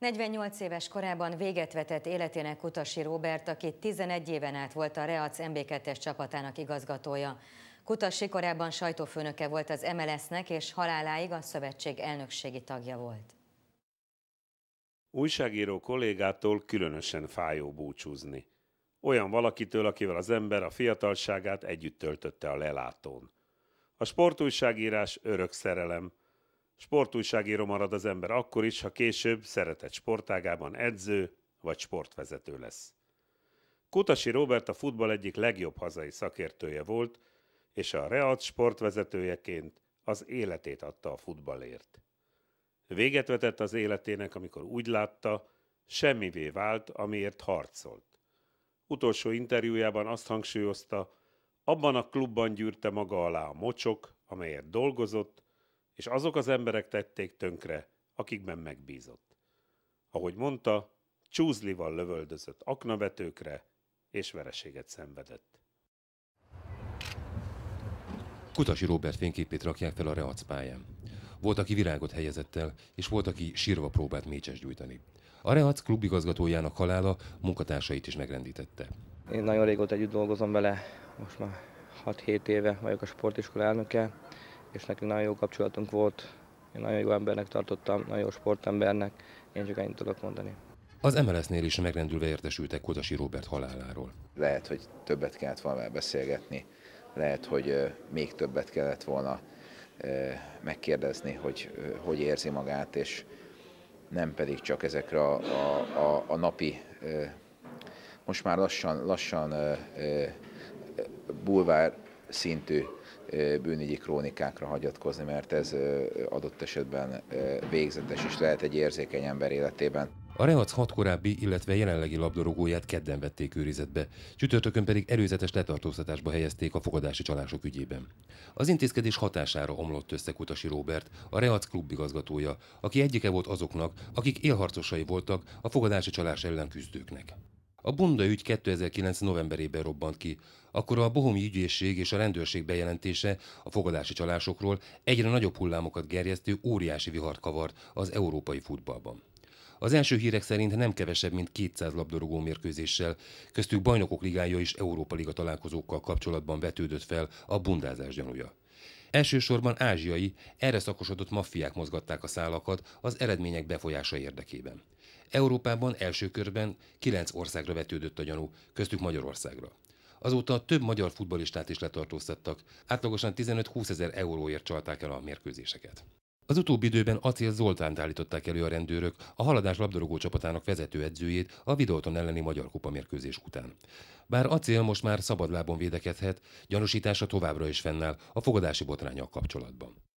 48 éves korában véget vetett életének Kutasi Róbert, aki 11 éven át volt a Reac MB2-es csapatának igazgatója. Kutasi korában sajtófőnöke volt az MLS-nek, és haláláig a szövetség elnökségi tagja volt. Újságíró kollégától különösen fájó búcsúzni. Olyan valakitől, akivel az ember a fiatalságát együtt töltötte a lelátón. A sportújságírás örök szerelem, Sportújságíró marad az ember akkor is, ha később szeretett sportágában edző vagy sportvezető lesz. Kutasi Robert a futball egyik legjobb hazai szakértője volt, és a Reat sportvezetőjeként az életét adta a futballért. Véget vetett az életének, amikor úgy látta, semmivé vált, amiért harcolt. Utolsó interjújában azt hangsúlyozta, abban a klubban gyűrte maga alá a mocsok, amelyet dolgozott, és azok az emberek tették tönkre, akikben megbízott. Ahogy mondta, csúzlival lövöldözött aknavetőkre, és vereséget szenvedett. Kutasi Robert fényképét rakják fel a Reac pályán. Volt, aki virágot helyezett el, és volt, aki sírva próbált mécses gyújtani. A Reac klubigazgatójának halála munkatársait is megrendítette. Én nagyon régóta együtt dolgozom vele, most már 6-7 éve vagyok a sportiskola elnöke és nekünk nagyon jó kapcsolatunk volt. Én nagyon jó embernek tartottam, nagyon jó sportembernek, én csak ennyit tudok mondani. Az MLS-nél is megrendülve értesültek Kodasi Robert haláláról. Lehet, hogy többet kellett volna beszélgetni, lehet, hogy még többet kellett volna megkérdezni, hogy hogy érzi magát, és nem pedig csak ezekre a, a, a napi, most már lassan, lassan bulvár szintű bűnügyi krónikákra hagyatkozni, mert ez adott esetben végzetes is lehet egy érzékeny ember életében. A Rehac hat korábbi, illetve jelenlegi labdarúgóját kedden vették őrizetbe, csütörtökön pedig előzetes letartóztatásba helyezték a fogadási csalások ügyében. Az intézkedés hatására omlott össze Kutasi Robert, a klub klubigazgatója, aki egyike volt azoknak, akik élharcosai voltak a fogadási csalás ellen küzdőknek. A bunda ügy 2009. novemberében robbant ki. Akkor a bohomi ügyészség és a rendőrség bejelentése a fogadási csalásokról egyre nagyobb hullámokat gerjesztő óriási vihart kavart az európai futballban. Az első hírek szerint nem kevesebb, mint 200 labdarúgó mérkőzéssel, köztük bajnokok ligája és Európa Liga találkozókkal kapcsolatban vetődött fel a bundázás gyanúja. Elsősorban ázsiai, erre szakosodott maffiák mozgatták a szálakat az eredmények befolyása érdekében. Európában első körben kilenc országra vetődött a gyanú, köztük Magyarországra. Azóta több magyar futbolistát is letartóztattak, átlagosan 15-20 ezer euróért csalták el a mérkőzéseket. Az utóbbi időben Acél Zoltánt állították elő a rendőrök, a haladás labdarúgó csapatának vezetőedzőjét a videóton elleni Magyar Kupa mérkőzés után. Bár Acél most már szabadlábon védekezhet, gyanúsítása továbbra is fennáll a fogadási botrányok kapcsolatban.